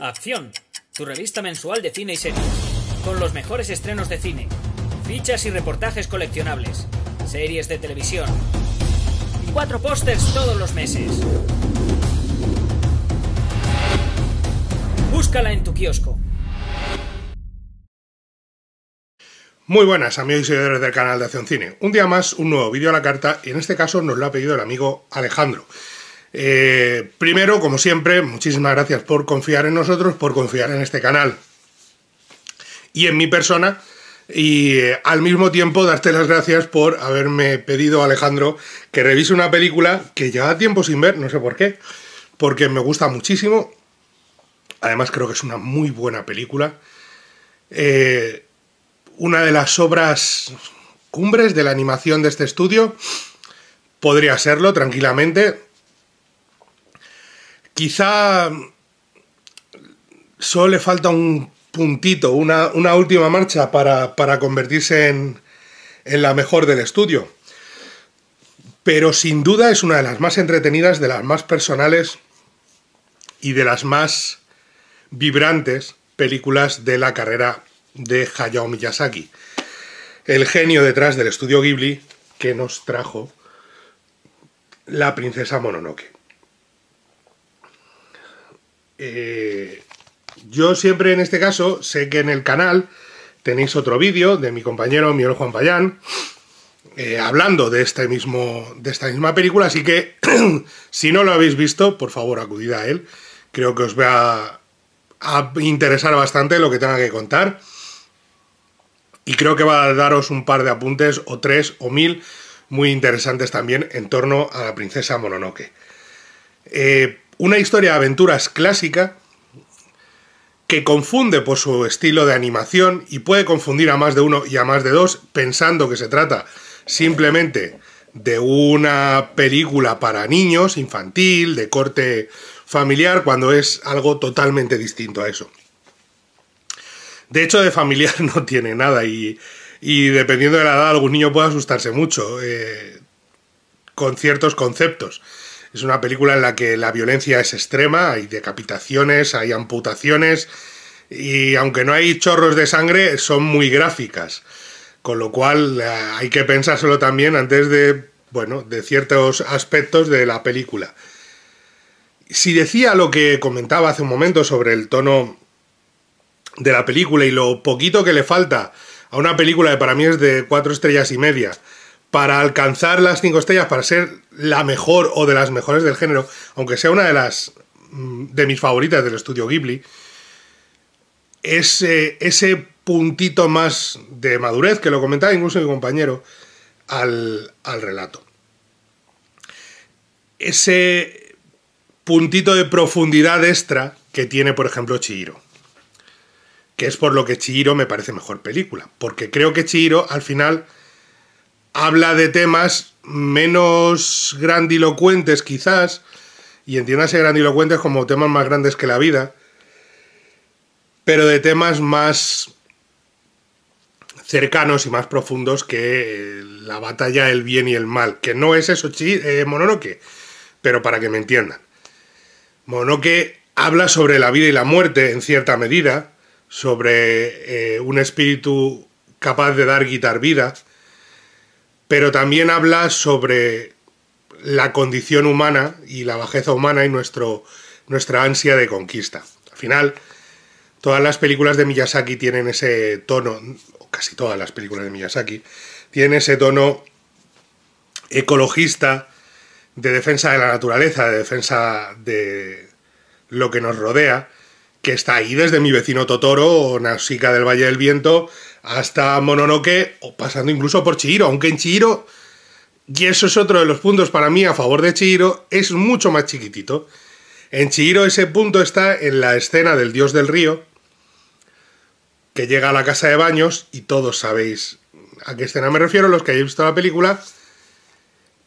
Acción, tu revista mensual de cine y series, con los mejores estrenos de cine, fichas y reportajes coleccionables, series de televisión y cuatro pósters todos los meses. Búscala en tu kiosco. Muy buenas amigos y seguidores del canal de Acción Cine. Un día más, un nuevo vídeo a la carta y en este caso nos lo ha pedido el amigo Alejandro. Eh, primero, como siempre, muchísimas gracias por confiar en nosotros, por confiar en este canal y en mi persona. Y eh, al mismo tiempo, darte las gracias por haberme pedido, Alejandro, que revise una película que lleva tiempo sin ver, no sé por qué, porque me gusta muchísimo. Además, creo que es una muy buena película. Eh, una de las obras cumbres de la animación de este estudio. Podría serlo tranquilamente. Quizá solo le falta un puntito, una, última marcha para, convertirse en, en la mejor del estudio. Pero sin duda es una de las más entretenidas, de las más personales y de las más vibrantes películas de la carrera de Hayao Miyazaki. El genio detrás del estudio Ghibli que nos trajo La princesa Mononoke. Eh, yo siempre en este caso sé que en el canal tenéis otro vídeo de mi compañero Miguel Juan Payán eh, hablando de, este mismo, de esta misma película, así que si no lo habéis visto, por favor acudid a él. Creo que os va a interesar bastante lo que tenga que contar y creo que va a daros un par de apuntes o tres o mil muy interesantes también en torno a la princesa Mononoke. Eh, una historia de aventuras clásica que confunde por su estilo de animación y puede confundir a más de uno y a más de dos pensando que se trata simplemente de una película para niños, infantil, de corte familiar, cuando es algo totalmente distinto a eso. De hecho, de familiar no tiene nada y, y dependiendo de la edad algún niño puede asustarse mucho eh, con ciertos conceptos. Es una película en la que la violencia es extrema, hay decapitaciones, hay amputaciones y aunque no hay chorros de sangre, son muy gráficas. Con lo cual eh, hay que pensárselo también antes de, bueno, de ciertos aspectos de la película. Si decía lo que comentaba hace un momento sobre el tono de la película y lo poquito que le falta a una película que para mí es de cuatro estrellas y media, para alcanzar las cinco estrellas, para ser la mejor o de las mejores del género, aunque sea una de las mm, de mis favoritas del estudio Ghibli, ese, ese puntito más de madurez, que lo comentaba incluso mi compañero, al, al relato. Ese puntito de profundidad extra que tiene, por ejemplo, Chihiro. Que es por lo que Chihiro me parece mejor película. Porque creo que Chihiro, al final, habla de temas menos grandilocuentes quizás, y entiéndase grandilocuentes como temas más grandes que la vida, pero de temas más cercanos y más profundos que la batalla del bien y el mal, que no es eso eh, Mononoke, pero para que me entiendan. Mononoke habla sobre la vida y la muerte en cierta medida, sobre eh, un espíritu capaz de dar guitar vida, pero también habla sobre la condición humana y la bajeza humana y nuestro, nuestra ansia de conquista. Al final, todas las películas de Miyazaki tienen ese tono, casi todas las películas de Miyazaki, tienen ese tono ecologista, de defensa de la naturaleza, de defensa de lo que nos rodea, que está ahí desde mi vecino Totoro o Nausica del Valle del Viento hasta Mononoke o pasando incluso por Chihiro, aunque en Chihiro, y eso es otro de los puntos para mí a favor de Chihiro, es mucho más chiquitito. En Chihiro ese punto está en la escena del dios del río, que llega a la casa de baños y todos sabéis a qué escena me refiero, los que hayáis visto la película,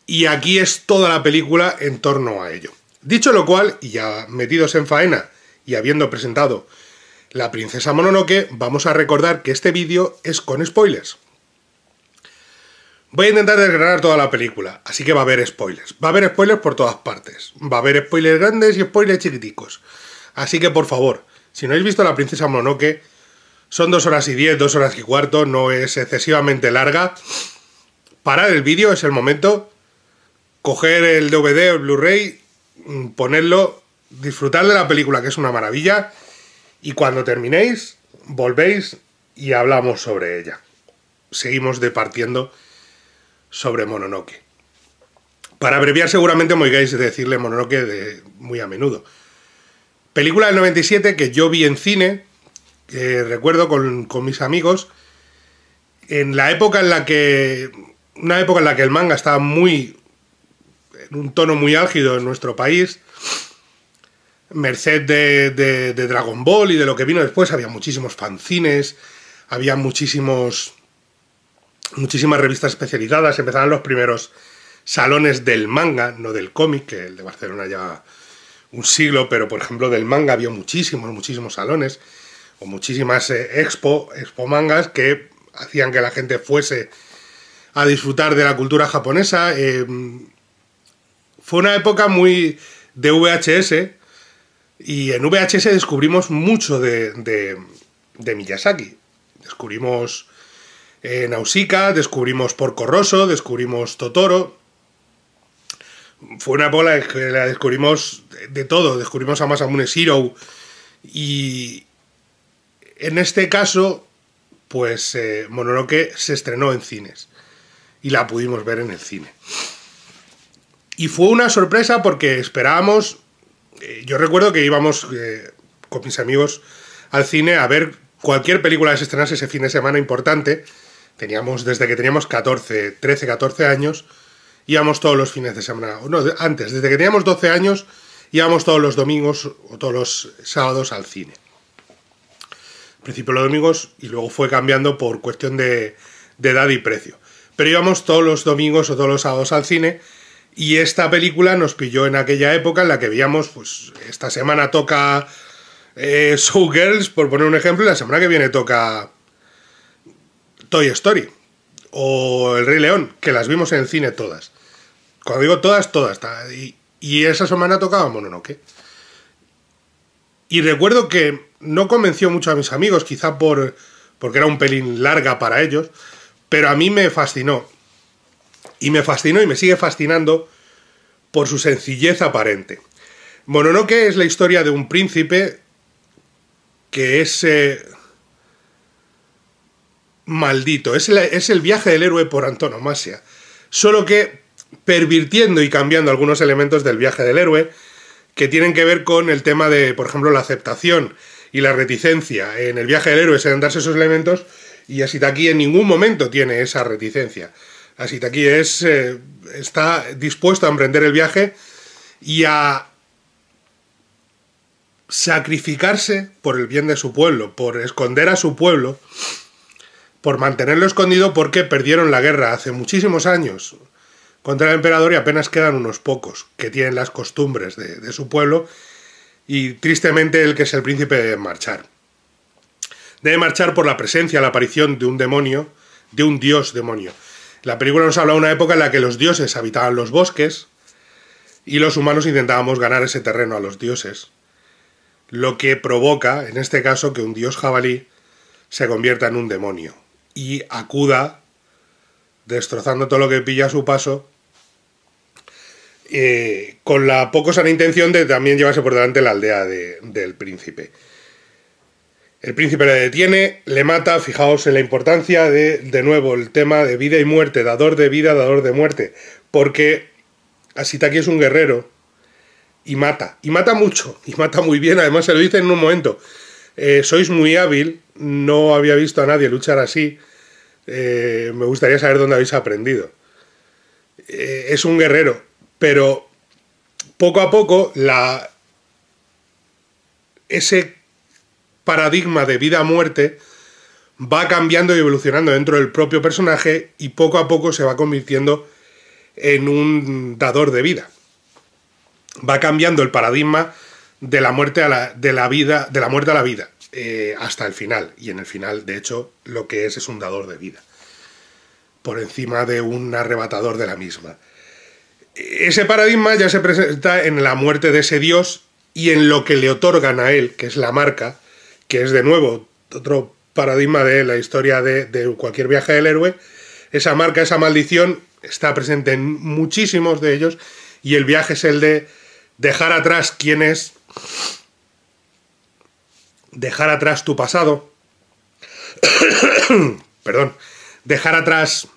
y aquí es toda la película en torno a ello. Dicho lo cual, y ya metidos en faena y habiendo presentado la princesa Mononoke, vamos a recordar que este vídeo es con spoilers. Voy a intentar desgranar toda la película, así que va a haber spoilers. Va a haber spoilers por todas partes. Va a haber spoilers grandes y spoilers chiquiticos. Así que por favor, si no habéis visto La princesa Mononoke, son dos horas y 10, dos horas y cuarto, no es excesivamente larga. Parar el vídeo es el momento. Coger el DVD o el Blu-ray, mm, ponerlo, disfrutar de la película, que es una maravilla. Y cuando terminéis, volvéis y hablamos sobre ella. Seguimos departiendo sobre Mononoke. Para abreviar seguramente me oigáis decirle Mononoke muy a menudo. Película del 97 que yo vi en cine, que recuerdo con, con mis amigos, en la época en la que... Una época en la que el manga estaba muy... en un tono muy álgido en nuestro país, merced de, de, Dragon Ball y de lo que vino después, había muchísimos fanzines, había muchísimos muchísimas revistas especializadas, Empezaron los primeros salones del manga, no del cómic, que el de Barcelona ya un siglo, pero por ejemplo del manga había muchísimos, muchísimos salones o muchísimas eh, expo, expo mangas que hacían que la gente fuese a disfrutar de la cultura japonesa. Em, fue una época muy de VHS, y en VHS descubrimos mucho de, Miyazaki. Descubrimos eh, Nausicaa, descubrimos Porco Rosso, descubrimos Totoro. Fue una bola que la descubrimos de todo. Descubrimos a Masamune Shiro. Y en este caso, pues eh, Mononoke se estrenó en cines. Y la pudimos ver en el cine. Y fue una sorpresa porque esperábamos eh, yo recuerdo que íbamos eh, con mis amigos al cine a ver cualquier película que se estrenase ese fin de semana importante. Teníamos, desde que teníamos 14, 13, 14 años, íbamos todos los fines de semana. No, antes, desde que teníamos 12 años, íbamos todos los domingos o todos los sábados al cine. principio los domingos y luego fue cambiando por cuestión de, de edad y precio. Pero íbamos todos los domingos o todos los sábados al cine y esta película nos pilló en aquella época en la que veíamos, pues esta semana toca eh, Girls, por poner un ejemplo, y la semana que viene toca Toy Story o El Rey León, que las vimos en el cine todas. Cuando digo todas, todas. Y, y esa semana tocaba Mononoke. Y recuerdo que no convenció mucho a mis amigos, quizá por porque era un pelín larga para ellos, pero a mí me fascinó. Y me fascinó y me sigue fascinando por su sencillez aparente. Mononoke es la historia de un príncipe que es eh, maldito. Es, el viaje del héroe por antonomasia. Solo que pervirtiendo y cambiando algunos elementos del viaje del héroe que tienen que ver con el tema de, por ejemplo, la aceptación y la reticencia. En el viaje del héroe se dan darse esos elementos y así aquí en ningún momento tiene esa reticencia. Así que aquí es, eh, está dispuesto a emprender el viaje y a sacrificarse por el bien de su pueblo, por esconder a su pueblo, por mantenerlo escondido porque perdieron la guerra hace muchísimos años contra el emperador y apenas quedan unos pocos que tienen las costumbres de, de su pueblo y tristemente el que es el príncipe debe marchar. Debe marchar por la presencia, la aparición de un demonio, de un dios demonio. La película nos habla de una época en la que los dioses habitaban los bosques y los humanos intentábamos ganar ese terreno a los dioses, lo que provoca, en este caso, que un dios jabalí se convierta en un demonio y acuda destrozando todo lo que pilla a su paso, eh, con la poco sana intención de también llevarse por delante la aldea del príncipe. El príncipe le detiene, le mata, fijaos en la importancia de, de nuevo, el tema de vida y muerte, dador de vida, dador de muerte, porque Asitaki es un guerrero y mata, y mata mucho, y mata muy bien, además se lo dice en un momento, eh, sois muy hábil, no había visto a nadie luchar así, eh, me gustaría saber dónde habéis aprendido. Eh, es un guerrero, pero poco a poco la... ese paradigma de vida-muerte va cambiando y evolucionando dentro del propio personaje y poco a poco se va convirtiendo en un dador de vida. Va cambiando el paradigma de la muerte a la, de la vida, de la muerte a la vida, eh, hasta el final. Y en el final, de hecho, lo que es es un dador de vida, por encima de un arrebatador de la misma. Ese paradigma ya se presenta en la muerte de ese dios y en lo que le otorgan a él, que es la marca, que es de nuevo otro paradigma de la historia de, cualquier viaje del héroe, esa marca, esa maldición está presente en muchísimos de ellos y el viaje es el de dejar atrás quién es, dejar atrás tu pasado, perdón, dejar atrás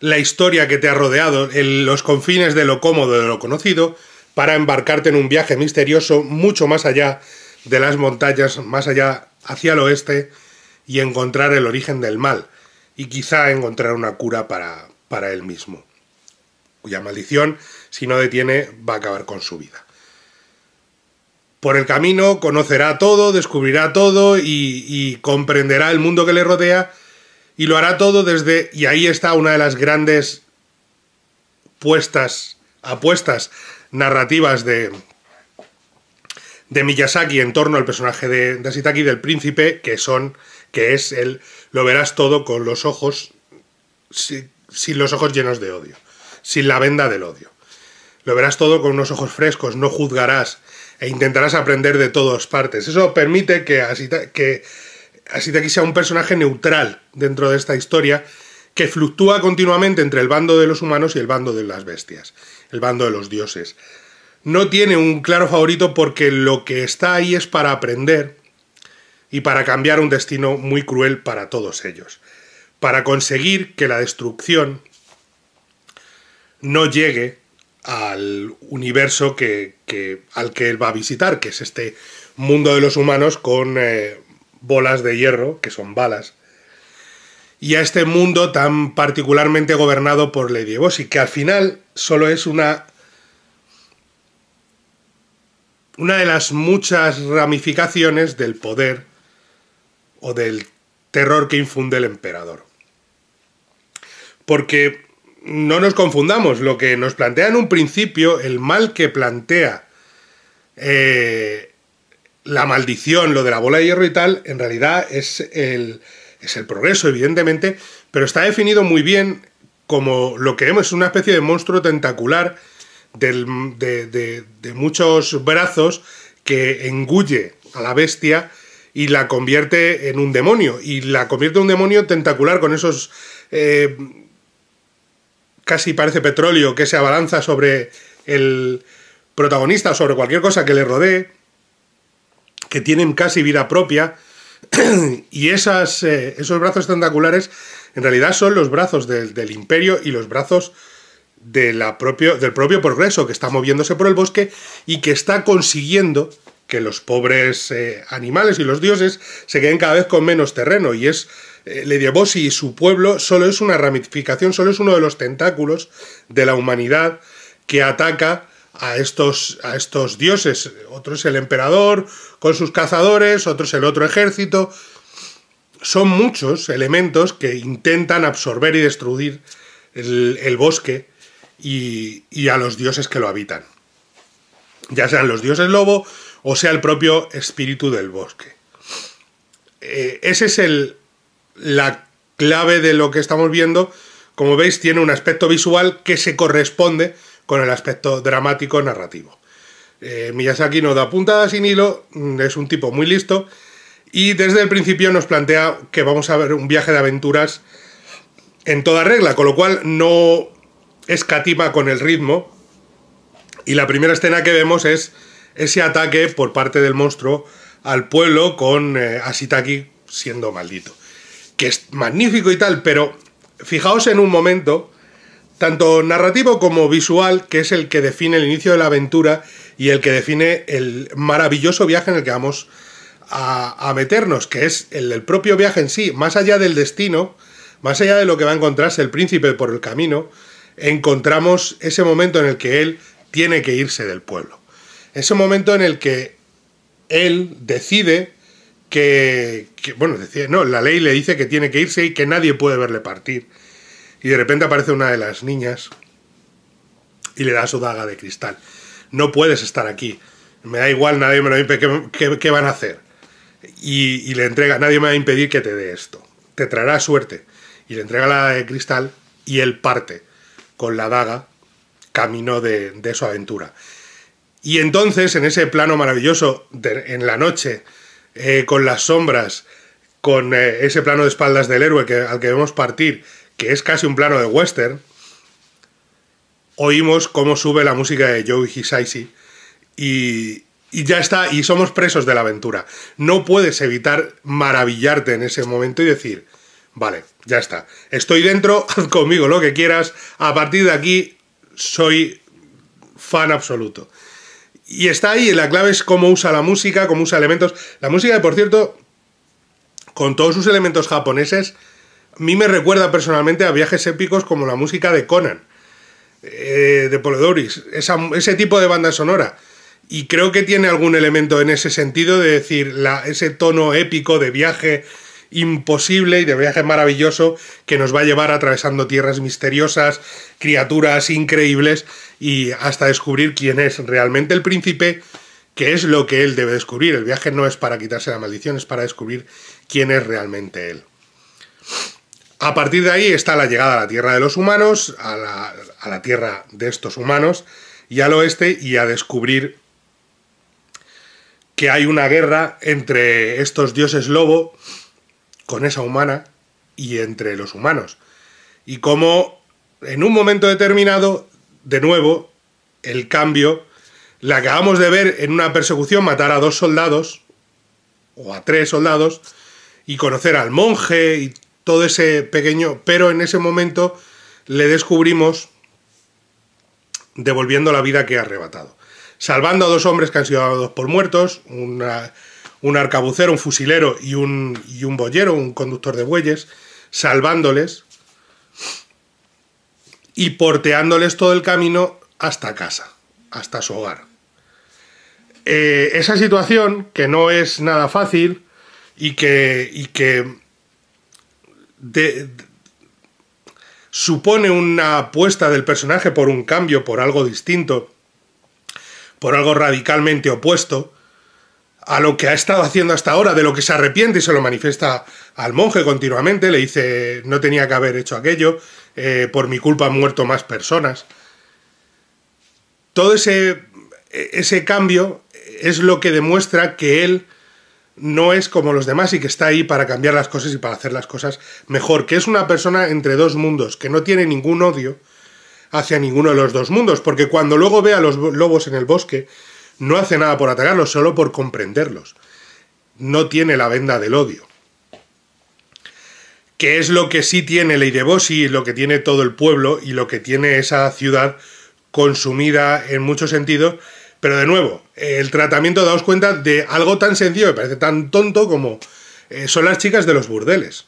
la historia que te ha rodeado, en los confines de lo cómodo, de lo conocido, para embarcarte en un viaje misterioso mucho más allá de las montañas más allá hacia el oeste y encontrar el origen del mal, y quizá encontrar una cura para, él mismo, cuya maldición, si no detiene, va a acabar con su vida. Por el camino conocerá todo, descubrirá todo y, y comprenderá el mundo que le rodea y lo hará todo desde... Y ahí está una de las grandes puestas, apuestas narrativas de, de Miyazaki en torno al personaje de, Asitaki del príncipe, que son, que es el, lo verás todo con los ojos, sin, los ojos llenos de odio, sin la venda del odio. Lo verás todo con unos ojos frescos, no juzgarás e intentarás aprender de todas partes. Eso permite que que Asitaki sea un personaje neutral dentro de esta historia, que fluctúa continuamente entre el bando de los humanos y el bando de las bestias, el bando de los dioses no tiene un claro favorito porque lo que está ahí es para aprender y para cambiar un destino muy cruel para todos ellos, para conseguir que la destrucción no llegue al universo que, al que él va a visitar, que es este mundo de los humanos con eh, bolas de hierro, que son balas, y a este mundo tan particularmente gobernado por Lady Boss, que al final solo es una una de las muchas ramificaciones del poder o del terror que infunde el emperador. Porque no nos confundamos, lo que nos plantea en un principio, el mal que plantea eh, la maldición, lo de la bola de hierro y tal, en realidad es el, es el progreso, evidentemente, pero está definido muy bien como lo que vemos, una especie de monstruo tentacular de, muchos brazos que engulle a la bestia y la convierte en un demonio. Y la convierte en un demonio tentacular con esos... Eh, casi parece petróleo que se abalanza sobre el protagonista o sobre cualquier cosa que le rodee, que tienen casi vida propia. y eh, esos brazos tentaculares en realidad son los brazos del imperio y los brazos del propio progreso que está moviéndose por el bosque y que está consiguiendo que los pobres eh, animales y los dioses se queden cada vez con menos terreno y es eh, Bossi y su pueblo solo es una ramificación, solo es uno de los tentáculos de la humanidad que ataca a estos, a estos dioses. Otro es el emperador con sus cazadores, otro es el otro ejército. Son muchos elementos que intentan absorber y destruir el bosque y, a los dioses que lo habitan, ya sean los dioses lobo o sea el propio espíritu del bosque. Eh, esa es la clave de lo que estamos viendo. Como veis, tiene un aspecto visual que se corresponde con el aspecto dramático narrativo. Eh, Miyazaki no da puntadas sin hilo, mm, es un tipo muy listo y desde el principio nos plantea que vamos a ver un viaje de aventuras en toda regla, con lo cual no escatima con el ritmo. Y la primera escena que vemos es ese ataque por parte del monstruo al pueblo con eh, Asitaki siendo maldito. Que es magnífico y tal, pero fijaos en un momento, tanto narrativo como visual, que es el que define el inicio de la aventura y el que define el maravilloso viaje en el que vamos a, meternos, que es el, el propio viaje en sí, más allá del destino, más allá de lo que va a encontrarse el príncipe por el camino, encontramos ese momento en el que él tiene que irse del pueblo. Ese momento en el que él decide que, bueno, decide, no, la ley le dice que tiene que irse y que nadie puede verle partir. Y de repente aparece una de las niñas y le da su daga de cristal. No puedes estar aquí. Me da igual, nadie me lo impide. ¿Qué, van a hacer? Y, y, le entrega, nadie me va a impedir que te dé esto. Te traerá suerte. Y le entrega la de cristal y él parte con la daga camino de, su aventura. Y entonces, en ese plano maravilloso, en la noche, eh, con las sombras, con eh, ese plano de espaldas del héroe que, al que vemos partir, que es casi un plano de western, oímos cómo sube la música de Joey Hisaishi y, y ya está, y somos presos de la aventura. No puedes evitar maravillarte en ese momento y decir, Vale, ya está. Estoy dentro, haz conmigo lo que quieras. A partir de aquí soy fan absoluto. Y está ahí, la clave es cómo usa la música, cómo usa elementos. La música, por cierto, con todos sus elementos japoneses, a mí me recuerda personalmente a viajes épicos como la música de Conan, eh, de Polodoris, ese tipo de banda sonora. Y creo que tiene algún elemento en ese sentido de decir ese tono épico de viaje imposible y de viaje maravilloso que nos va a llevar atravesando tierras misteriosas, criaturas increíbles y hasta descubrir quién es realmente el príncipe, que es lo que él debe descubrir. El viaje no es para quitarse la maldición, es para descubrir quién es realmente él. A partir de ahí está la llegada a la tierra de los humanos, a la, tierra de estos humanos, y al oeste, y a descubrir que hay una guerra entre estos dioses lobo con esa humana y entre los humanos. Y como en un momento determinado, de nuevo, el cambio, la acabamos de ver en una persecución matar a dos soldados, o a tres soldados, y conocer al monje y todo ese pequeño... Pero en ese momento le descubrimos devolviendo la vida que ha arrebatado. Salvando a dos hombres que han sido dados por muertos, una, un arcabucero, un fusilero y un, y un boyero, un conductor de bueyes, salvándoles y porteándoles todo el camino hasta casa, hasta su hogar. Eh, esa situación, que no es nada fácil y que, y que supone una apuesta del personaje por un cambio, por algo distinto, por algo radicalmente opuesto, a lo que ha estado haciendo hasta ahora, de lo que se arrepiente y se lo manifiesta al monje continuamente, le dice, no tenía que haber hecho aquello, eh, por mi culpa han muerto más personas. Todo ese, ese cambio es lo que demuestra que él no es como los demás y que está ahí para cambiar las cosas y para hacer las cosas mejor, que es una persona entre dos mundos, que no tiene ningún odio hacia ninguno de los dos mundos, porque cuando luego ve a los lobos en el bosque, no hace nada por atacarlos, solo por comprenderlos. No tiene la venda del odio. Que es lo que sí tiene y lo que tiene todo el pueblo y lo que tiene esa ciudad consumida en muchos sentidos. Pero de nuevo, el tratamiento, daos cuenta de algo tan sencillo, me parece tan tonto como eh, son las chicas de los burdeles.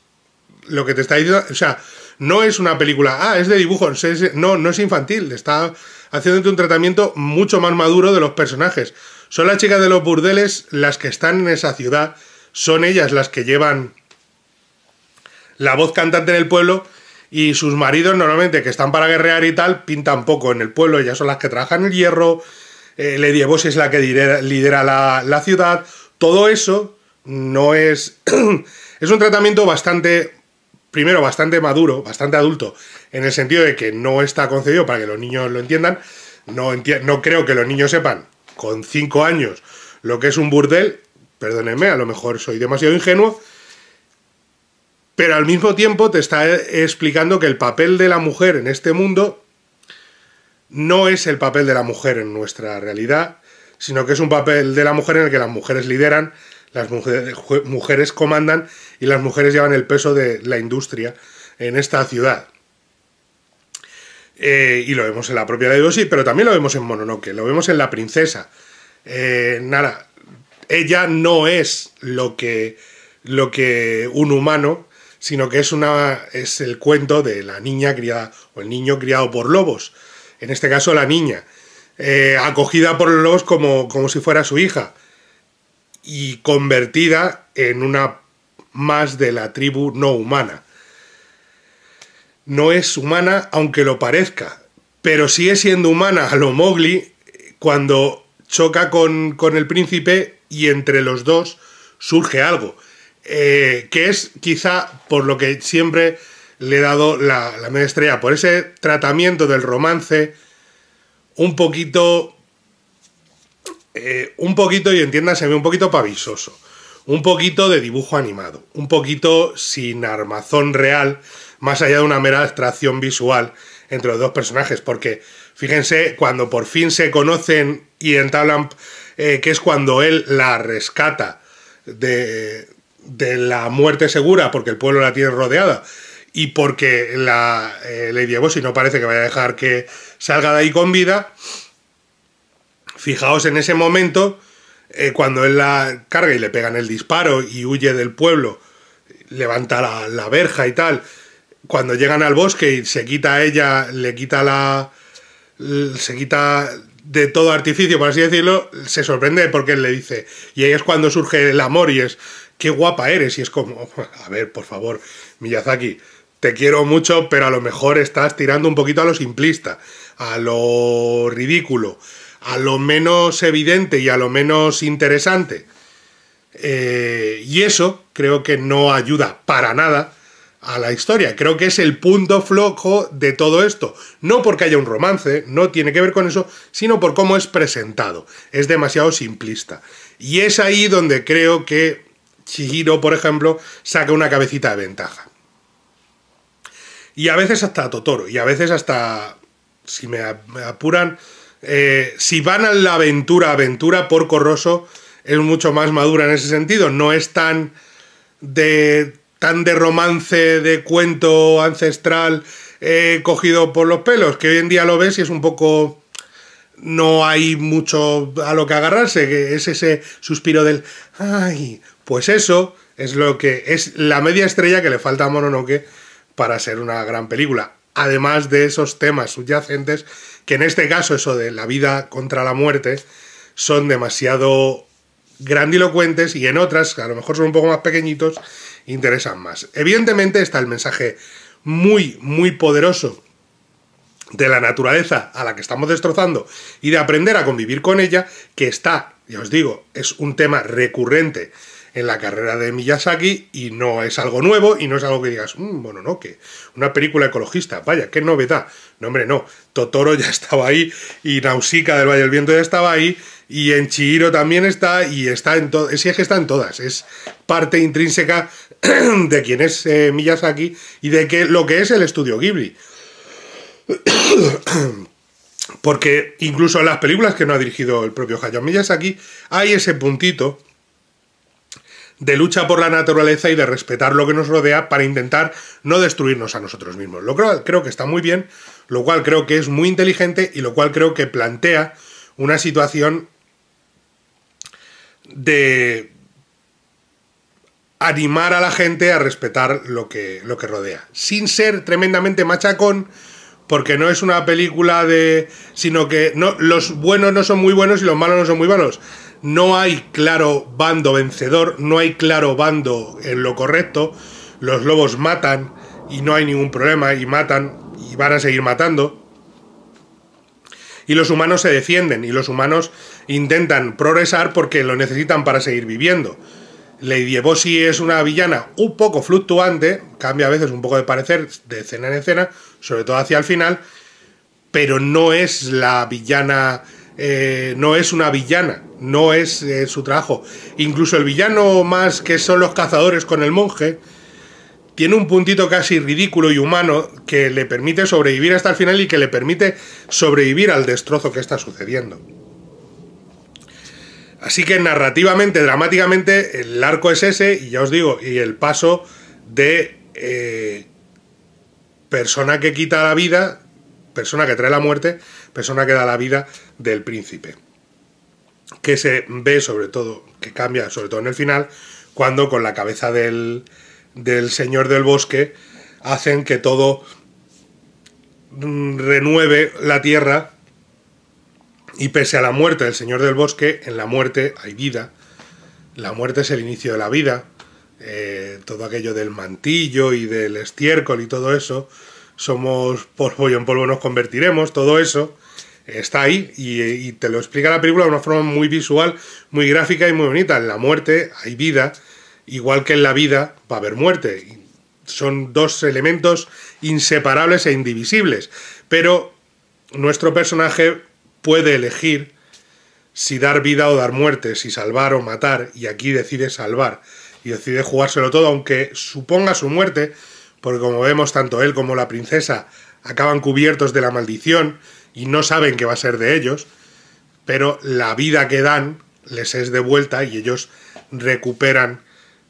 Lo que te está diciendo, o sea, no es una película, ah, es de dibujos, no, no es infantil, está haciéndote un tratamiento mucho más maduro de los personajes. Son las chicas de los burdeles las que están en esa ciudad, son ellas las que llevan la voz cantante en el pueblo y sus maridos normalmente que están para guerrear y tal pintan poco en el pueblo, ellas son las que trabajan el hierro, eh, Lady es la que lidera, la ciudad, todo eso no es... es un tratamiento bastante, primero, bastante maduro, bastante adulto, en el sentido de que no está concedido para que los niños lo entiendan. No, no creo que los niños sepan con cinco años lo que es un burdel. Perdónenme, a lo mejor soy demasiado ingenuo. Pero al mismo tiempo te está e-, explicando que el papel de la mujer en este mundo no es el papel de la mujer en nuestra realidad, sino que es un papel de la mujer en el que las mujeres lideran, las mujeres comandan y las mujeres llevan el peso de la industria en esta ciudad. Eh, y lo vemos en la propia sí pero también lo vemos en Mononoke, lo vemos en La Princesa. Eh, nada, ella no es lo que, lo que un humano, sino que es, una, es el cuento de la niña criada o el niño criado por lobos. En este caso, la niña, eh, acogida por los lobos como si fuera su hija y convertida en una más de la tribu no humana no es humana aunque lo parezca, pero sigue siendo humana a lo Mowgli cuando choca con, con el príncipe y entre los dos surge algo, eh, que es quizá por lo que siempre le he dado la, la media estrella, por ese tratamiento del romance un poquito... Eh, un poquito, y entiéndase, un poquito pavisoso, un poquito de dibujo animado, un poquito sin armazón real, más allá de una mera abstracción visual entre los dos personajes, porque fíjense, cuando por fin se conocen y entablan, eh, que es cuando él la rescata de, la muerte segura, porque el pueblo la tiene rodeada, y porque la eh, Lady Eboshi no parece que vaya a dejar que salga de ahí con vida, fijaos en ese momento, eh, cuando él la carga y le pegan el disparo y huye del pueblo, levanta la verja y tal, cuando llegan al bosque y se quita a ella, le quita la. se quita de todo artificio, por así decirlo, se sorprende porque él le dice. Y ahí es cuando surge el amor y es. ¡Qué guapa eres! Y es como. A ver, por favor, Miyazaki, te quiero mucho, pero a lo mejor estás tirando un poquito a lo simplista, a lo ridículo, a lo menos evidente y a lo menos interesante. Eh, y eso creo que no ayuda para nada a la historia. Creo que es el punto flojo de todo esto. No porque haya un romance, no tiene que ver con eso, sino por cómo es presentado. Es demasiado simplista. Y es ahí donde creo que Chihiro, por ejemplo, saca una cabecita de ventaja. Y a veces hasta Totoro, y a veces hasta, si me apuran, eh, si van a la aventura, aventura, por Corroso es mucho más madura en ese sentido. No es tan de tan de romance, de cuento ancestral, cogido por los pelos, que hoy en día lo ves y es un poco... No hay mucho a lo que agarrarse, que es ese suspiro del... ¡Ay! Pues eso es lo que es la media estrella que le falta a Mononoke para ser una gran película. Además de esos temas subyacentes, que en este caso eso de la vida contra la muerte, son demasiado grandilocuentes y en otras, a lo mejor son un poco más pequeñitos, interesan más. Evidentemente está el mensaje muy, muy poderoso de la naturaleza a la que estamos destrozando y de aprender a convivir con ella, que está, ya os digo, es un tema recurrente en la carrera de Miyazaki y no es algo nuevo y no es algo que digas, mm, bueno, no, que una película ecologista, vaya, qué novedad. No, hombre, no, Totoro ya estaba ahí y Nausicaa del Valle del Viento ya estaba ahí y en Chihiro también está y está en todo es que está en todas, es parte intrínseca de quién es eh, Miyazaki y de lo que es el estudio Ghibli. Porque incluso en las películas que no ha dirigido el propio Hayao Miyazaki hay ese puntito de lucha por la naturaleza y de respetar lo que nos rodea para intentar no destruirnos a nosotros mismos. Lo cual creo que está muy bien, lo cual creo que es muy inteligente y lo cual creo que plantea una situación de, animar a la gente a respetar lo que, lo que rodea. Sin ser tremendamente machacón, porque no es una película de... sino que no, los buenos no son muy buenos y los malos no son muy malos. No hay claro bando vencedor, no hay claro bando en lo correcto. Los lobos matan y no hay ningún problema y matan y van a seguir matando. Y los humanos se defienden y los humanos intentan progresar porque lo necesitan para seguir viviendo Lady Eboshi es una villana un poco fluctuante, cambia a veces un poco de parecer de escena en escena, sobre todo hacia el final, pero no es la villana, eh, no es una villana, no es eh, su trabajo. Incluso el villano más que son los cazadores con el monje, tiene un puntito casi ridículo y humano que le permite sobrevivir hasta el final y que le permite sobrevivir al destrozo que está sucediendo. Así que narrativamente, dramáticamente, el arco es ese, y ya os digo, y el paso de eh, persona que quita la vida, persona que trae la muerte, persona que da la vida del príncipe. Que se ve sobre todo, que cambia sobre todo en el final, cuando con la cabeza del, del señor del bosque hacen que todo mm, renueve la tierra y pese a la muerte del Señor del Bosque, en la muerte hay vida. La muerte es el inicio de la vida. Eh, todo aquello del mantillo y del estiércol y todo eso. Somos polvo y en polvo nos convertiremos, todo eso está ahí y, y, te lo explica la película de una forma muy visual, muy gráfica y muy bonita. En la muerte hay vida, igual que en la vida va a haber muerte. Son dos elementos inseparables e indivisibles. Pero nuestro personaje puede elegir si dar vida o dar muerte, si salvar o matar, y aquí decide salvar y decide jugárselo todo, aunque suponga su muerte, porque como vemos tanto él como la princesa acaban cubiertos de la maldición y no saben qué va a ser de ellos, pero la vida que dan les es devuelta y ellos recuperan,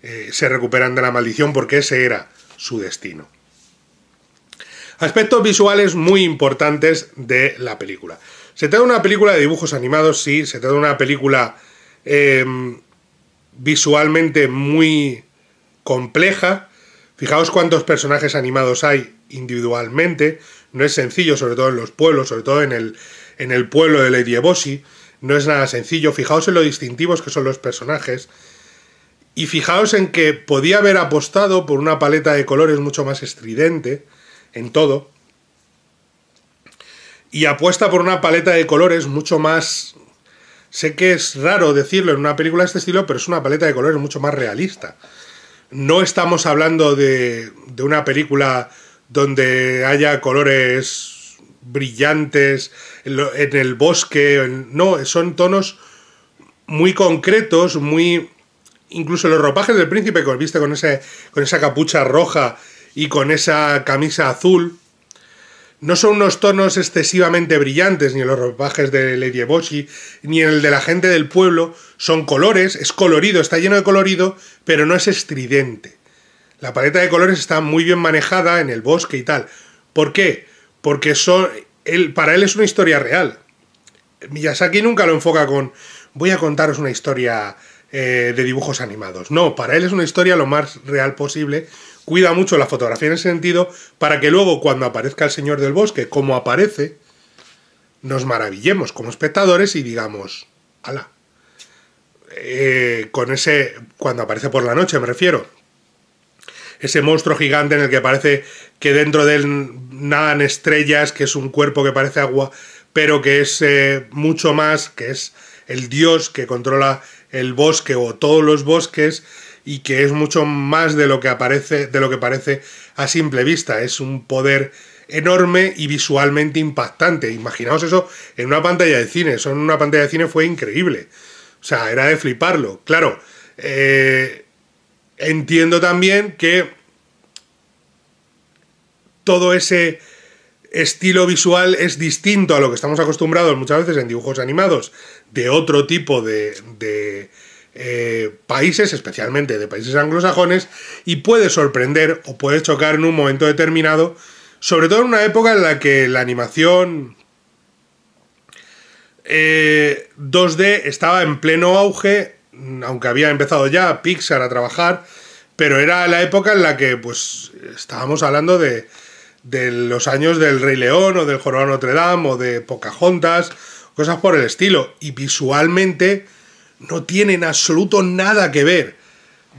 eh, se recuperan de la maldición porque ese era su destino. Aspectos visuales muy importantes de la película. Se trata de una película de dibujos animados, sí, se trata de una película em, visualmente muy compleja. Fijaos cuántos personajes animados hay individualmente. No es sencillo, sobre todo en los pueblos, sobre todo en el, en el pueblo de Lady Eboshi. No es nada sencillo. Fijaos en lo distintivos que son los personajes. Y fijaos en que podía haber apostado por una paleta de colores mucho más estridente en todo y apuesta por una paleta de colores mucho más... Sé que es raro decirlo en una película de este estilo, pero es una paleta de colores mucho más realista. No estamos hablando de, de una película donde haya colores brillantes en, el bosque. no, son tonos muy concretos, muy... Incluso los ropajes del príncipe, que viste con, ese, con esa capucha roja y con esa camisa azul, no son unos tonos excesivamente brillantes, ni en los ropajes de Lady Eboshi, ni en el de la gente del pueblo. Son colores, es colorido, está lleno de colorido, pero no es estridente. La paleta de colores está muy bien manejada en el bosque y tal. ¿Por qué? Porque son, para él es una historia real. Miyazaki nunca lo enfoca con voy a contaros una historia eh, de dibujos animados. No, para él es una historia lo más real posible, cuida mucho la fotografía en ese sentido para que luego cuando aparezca el señor del bosque, como aparece, nos maravillemos como espectadores y digamos, ...hala... Eh, con ese, cuando aparece por la noche me refiero, ese monstruo gigante en el que parece que dentro de él nadan estrellas, que es un cuerpo que parece agua, pero que es eh, mucho más, que es el dios que controla el bosque o todos los bosques, y que es mucho más de lo que aparece, de lo que parece a simple vista. Es un poder enorme y visualmente impactante. Imaginaos eso en una pantalla de cine. Eso en una pantalla de cine fue increíble. O sea, era de fliparlo. Claro, eh, entiendo también que todo ese estilo visual es distinto a lo que estamos acostumbrados muchas veces en dibujos animados de otro tipo de eh, países, especialmente de países anglosajones, y puede sorprender o puede chocar en un momento determinado, sobre todo en una época en la que la animación 2D eh, estaba en pleno auge, aunque había empezado ya Pixar a trabajar, pero era la época en la que pues estábamos hablando de, de los años del Rey León o del Jorobado Notre Dame o de Pocahontas, cosas por el estilo, y visualmente no tiene en absoluto nada que ver.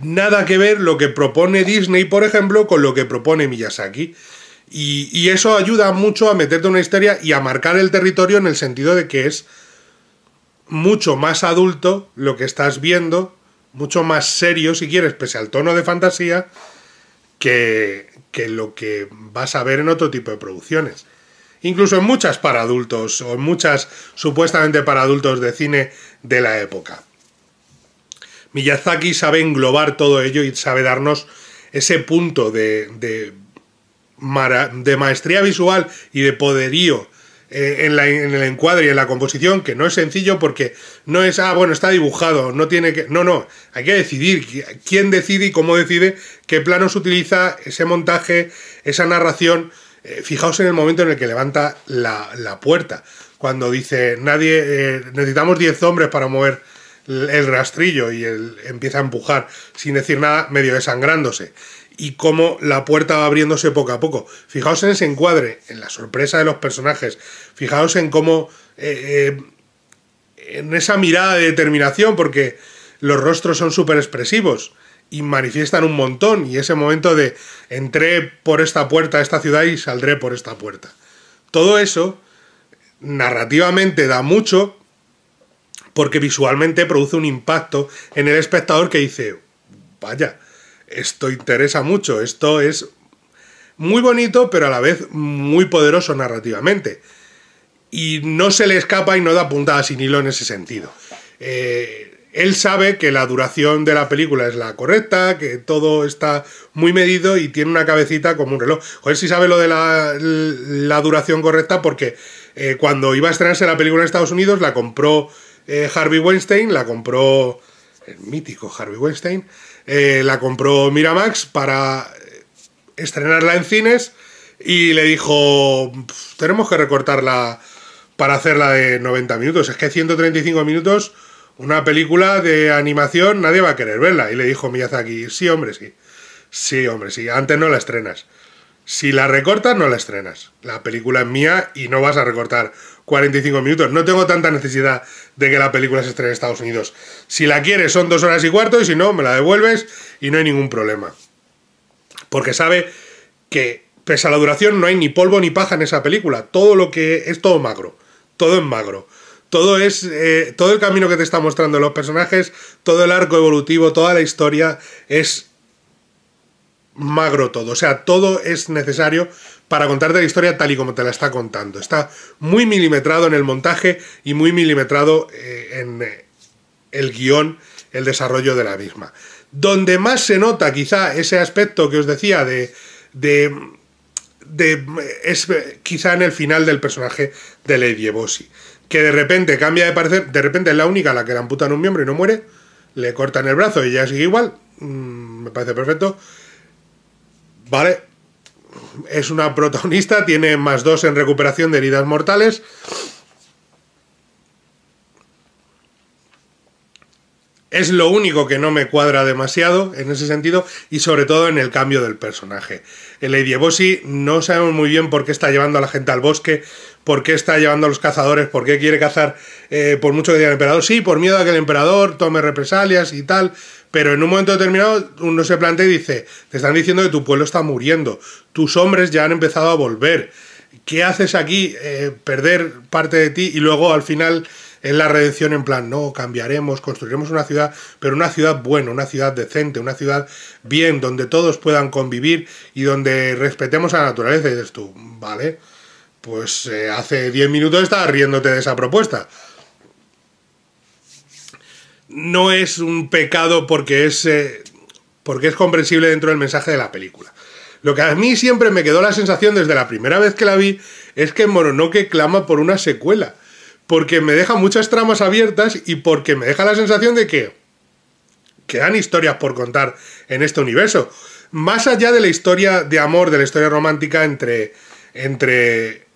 Nada que ver lo que propone Disney, por ejemplo, con lo que propone Miyazaki. Y, eso ayuda mucho a meterte una historia y a marcar el territorio en el sentido de que es mucho más adulto lo que estás viendo, mucho más serio, si quieres, pese al tono de fantasía, que lo que vas a ver en otro tipo de producciones. Incluso en muchas para adultos, o en muchas supuestamente para adultos de cine de la época. Miyazaki sabe englobar todo ello y sabe darnos ese punto de, de, maestría visual y de poderío eh, en, el encuadre y en la composición, que no es sencillo porque no es, ah, bueno, está dibujado, no tiene que... No, no, hay que decidir quién decide y cómo decide, qué planos utiliza, ese montaje, esa narración. Eh, fijaos en el momento en el que levanta la, la puerta, cuando dice, nadie, eh, necesitamos 10 hombres para mover el rastrillo y empieza a empujar sin decir nada, medio desangrándose. Y cómo la puerta va abriéndose poco a poco. Fijaos en ese encuadre, en la sorpresa de los personajes. Fijaos en cómo... Eh, eh, en esa mirada de determinación, porque los rostros son súper expresivos y manifiestan un montón. Y ese momento de entré por esta puerta a esta ciudad y saldré por esta puerta. Todo eso narrativamente da mucho, porque visualmente produce un impacto en el espectador que dice, vaya, esto interesa mucho, esto es muy bonito, pero a la vez muy poderoso narrativamente. Y no se le escapa y no da puntada sin hilo en ese sentido. Eh, él sabe que la duración de la película es la correcta, que todo está muy medido y tiene una cabecita como un reloj. Joder, si sí sabe lo de la, duración correcta, porque eh, cuando iba a estrenarse la película en Estados Unidos la compró eh, Harvey Weinstein, la compró el mítico Harvey Weinstein, eh, la compró Miramax para eh, estrenarla en cines y le dijo, tenemos que recortarla para hacerla de 90 minutos, es que 135 minutos, una película de animación, nadie va a querer verla. Y le dijo Miyazaki, sí hombre, sí, sí hombre, sí, antes no la estrenas. Si la recortas, no la estrenas. La película es mía y no vas a recortar 45 minutos. No tengo tanta necesidad de que la película se estrene en Estados Unidos. Si la quieres, son dos horas y cuarto, y si no, me la devuelves y no hay ningún problema. Porque sabe que, pese a la duración, no hay ni polvo ni paja en esa película. Todo lo que es todo magro. Todo es magro. Todo es. Eh, todo el camino que te está mostrando los personajes, todo el arco evolutivo, toda la historia es magro todo. O sea, todo es necesario para contarte la historia tal y como te la está contando. Está muy milimetrado en el montaje y muy milimetrado eh, en eh, el guión, el desarrollo de la misma. Donde más se nota quizá ese aspecto que os decía de... de, es eh, quizá en el final del personaje de Lady Ebosi que de repente cambia de parecer, de repente es la única a la que le amputan un miembro y no muere, le cortan el brazo y ya sigue igual, mm, me parece perfecto. ¿Vale? Es una protagonista, tiene más dos en recuperación de heridas mortales. Es lo único que no me cuadra demasiado en ese sentido y sobre todo en el cambio del personaje. El Lady no sabemos muy bien por qué está llevando a la gente al bosque, por qué está llevando a los cazadores, por qué quiere cazar eh, por mucho que diga el emperador. Sí, por miedo a que el emperador tome represalias y tal. Pero en un momento determinado uno se plantea y dice, te están diciendo que tu pueblo está muriendo, tus hombres ya han empezado a volver, ¿qué haces aquí? Eh, perder parte de ti y luego al final en la redención en plan, no, cambiaremos, construiremos una ciudad, pero una ciudad buena, una ciudad decente, una ciudad bien, donde todos puedan convivir y donde respetemos a la naturaleza. Y dices tú, vale, pues eh, hace 10 minutos estabas riéndote de esa propuesta no es un pecado porque es, eh, porque es comprensible dentro del mensaje de la película. Lo que a mí siempre me quedó la sensación desde la primera vez que la vi es que Mononoke clama por una secuela. Porque me deja muchas tramas abiertas y porque me deja la sensación de que quedan historias por contar en este universo. Más allá de la historia de amor, de la historia romántica entre, entre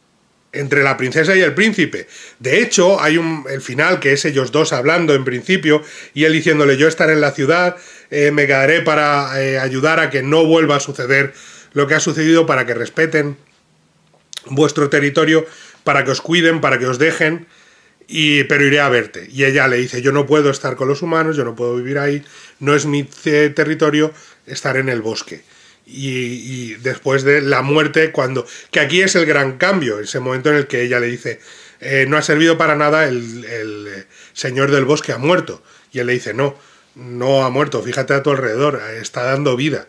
entre la princesa y el príncipe. De hecho, hay un, el final que es ellos dos hablando en principio y él diciéndole yo estaré en la ciudad, eh, me quedaré para eh, ayudar a que no vuelva a suceder lo que ha sucedido, para que respeten vuestro territorio, para que os cuiden, para que os dejen, y, pero iré a verte. Y ella le dice yo no puedo estar con los humanos, yo no puedo vivir ahí, no es mi eh, territorio, estar en el bosque y, después de la muerte, cuando. Que aquí es el gran cambio, ese momento en el que ella le dice: eh, No ha servido para nada, el, eh, señor del bosque ha muerto. Y él le dice: No, no ha muerto, fíjate a tu alrededor, está dando vida.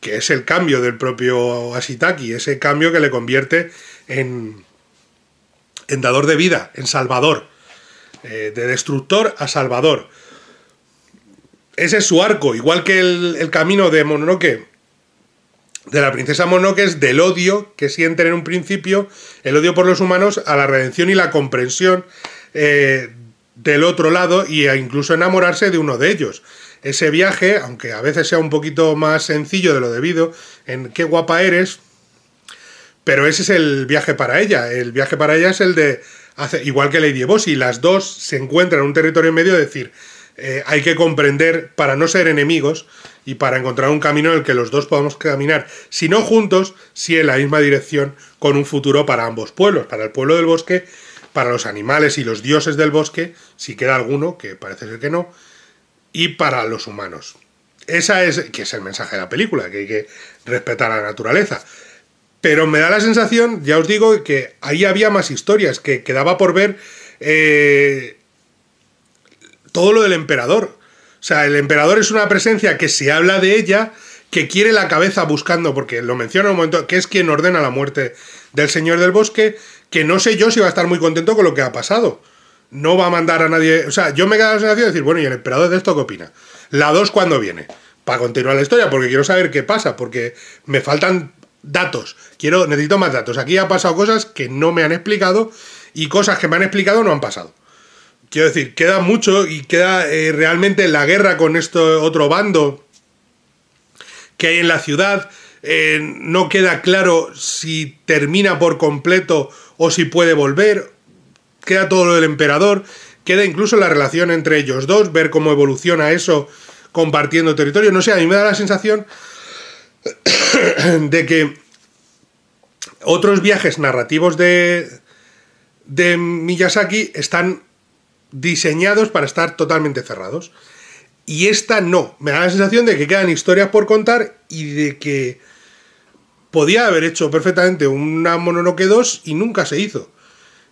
Que es el cambio del propio Ashitaki, ese cambio que le convierte en. en dador de vida, en salvador. Eh, de destructor a salvador. Ese es su arco, igual que el, el camino de Mononoke de la princesa Monoques del odio que sienten en un principio, el odio por los humanos, a la redención y la comprensión eh, del otro lado y e incluso enamorarse de uno de ellos. Ese viaje, aunque a veces sea un poquito más sencillo de lo debido, en qué guapa eres, pero ese es el viaje para ella. El viaje para ella es el de, igual que Lady y las dos se encuentran en un territorio en medio, decir, eh, hay que comprender para no ser enemigos y para encontrar un camino en el que los dos podamos caminar, si no juntos, si en la misma dirección, con un futuro para ambos pueblos, para el pueblo del bosque, para los animales y los dioses del bosque, si queda alguno, que parece ser que no, y para los humanos. Esa es, que es el mensaje de la película, que hay que respetar a la naturaleza. Pero me da la sensación, ya os digo, que ahí había más historias, que quedaba por ver eh, todo lo del emperador. O sea, el emperador es una presencia que se habla de ella, que quiere la cabeza buscando, porque lo menciona un momento, que es quien ordena la muerte del señor del bosque, que no sé yo si va a estar muy contento con lo que ha pasado. No va a mandar a nadie. O sea, yo me he quedado la sensación de decir, bueno, ¿y el emperador de esto qué opina? La 2 ¿cuándo viene. Para continuar la historia, porque quiero saber qué pasa, porque me faltan datos. Quiero, necesito más datos. Aquí ha pasado cosas que no me han explicado y cosas que me han explicado no han pasado. Quiero decir, queda mucho y queda eh, realmente la guerra con este otro bando que hay en la ciudad. Eh, no queda claro si termina por completo o si puede volver. Queda todo lo del emperador. Queda incluso la relación entre ellos dos, ver cómo evoluciona eso compartiendo territorio. No sé, a mí me da la sensación de que otros viajes narrativos de, de Miyazaki están diseñados para estar totalmente cerrados. Y esta no. Me da la sensación de que quedan historias por contar y de que podía haber hecho perfectamente una Mononoke 2 y nunca se hizo.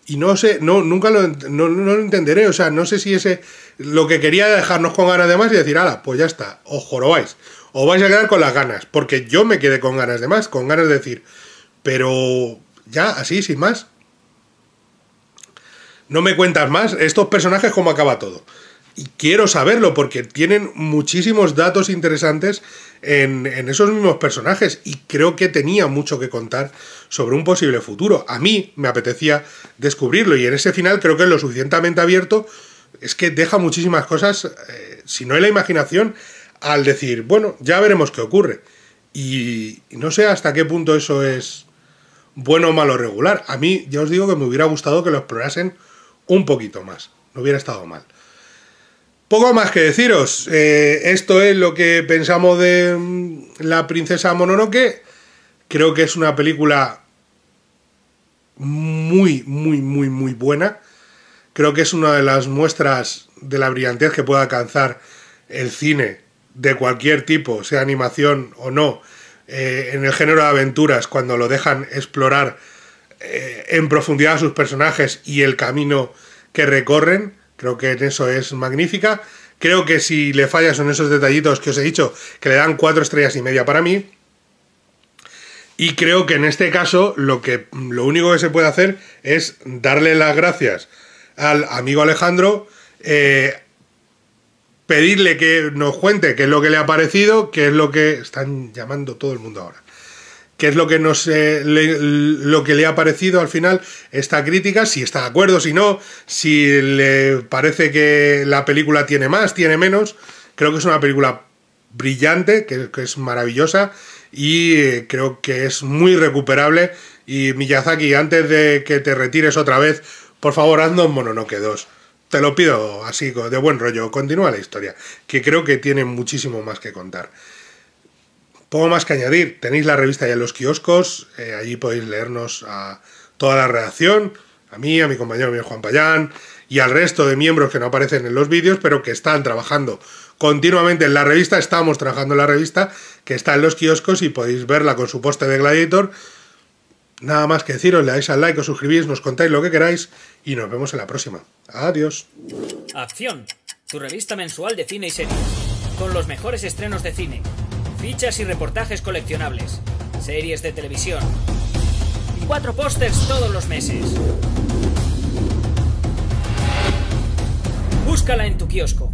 Y no sé, no, nunca lo, no, lo entenderé. O sea, no sé si ese. Lo que quería dejarnos con ganas de más y decir, ala, pues ya está, os jorobáis. O vais a quedar con las ganas. Porque yo me quedé con ganas de más, con ganas de decir, pero ya, así, sin más no me cuentas más, estos personajes, cómo acaba todo. Y quiero saberlo porque tienen muchísimos datos interesantes en, esos mismos personajes y creo que tenía mucho que contar sobre un posible futuro. A mí me apetecía descubrirlo y en ese final creo que es lo suficientemente abierto. Es que deja muchísimas cosas, eh, si no en la imaginación, al decir, bueno, ya veremos qué ocurre. Y, no sé hasta qué punto eso es bueno, o malo, regular. A mí, ya os digo que me hubiera gustado que lo explorasen un poquito más, no hubiera estado mal. Poco más que deciros, eh, esto es lo que pensamos de mm, La princesa Mononoke, creo que es una película muy, muy, muy, muy buena, creo que es una de las muestras de la brillantez que puede alcanzar el cine de cualquier tipo, sea animación o no, eh, en el género de aventuras, cuando lo dejan explorar eh, en profundidad a sus personajes y el camino que recorren. Creo que en eso es magnífica. Creo que si le fallas son esos detallitos que os he dicho, que le dan cuatro estrellas y media para mí. Y creo que en este caso lo, que, lo único que se puede hacer es darle las gracias al amigo Alejandro, eh, pedirle que nos cuente qué es lo que le ha parecido, qué es lo que están llamando todo el mundo ahora qué es lo que nos eh, le, lo que le ha parecido al final esta crítica, si está de acuerdo, si no, si le parece que la película tiene más, tiene menos. Creo que es una película brillante, que, es maravillosa y eh, creo que es muy recuperable. Y Miyazaki, antes de que te retires otra vez, por favor haznos Mononoke 2. Te lo pido así, de buen rollo. Continúa la historia, que creo que tiene muchísimo más que contar. Poco más que añadir, tenéis la revista ya en los kioscos, eh, allí podéis leernos a toda la redacción, a mí, a mi compañero mi Juan Payán y al resto de miembros que no aparecen en los vídeos, pero que están trabajando continuamente en la revista, estamos trabajando en la revista, que está en los kioscos y podéis verla con su poste de Gladiator. Nada más que deciros, le dais al like, os suscribís, nos contáis lo que queráis y nos vemos en la próxima. Adiós. Acción, tu revista mensual de cine y series, con los mejores estrenos de cine fichas y reportajes coleccionables, series de televisión y cuatro pósters todos los meses. Búscala en tu kiosco.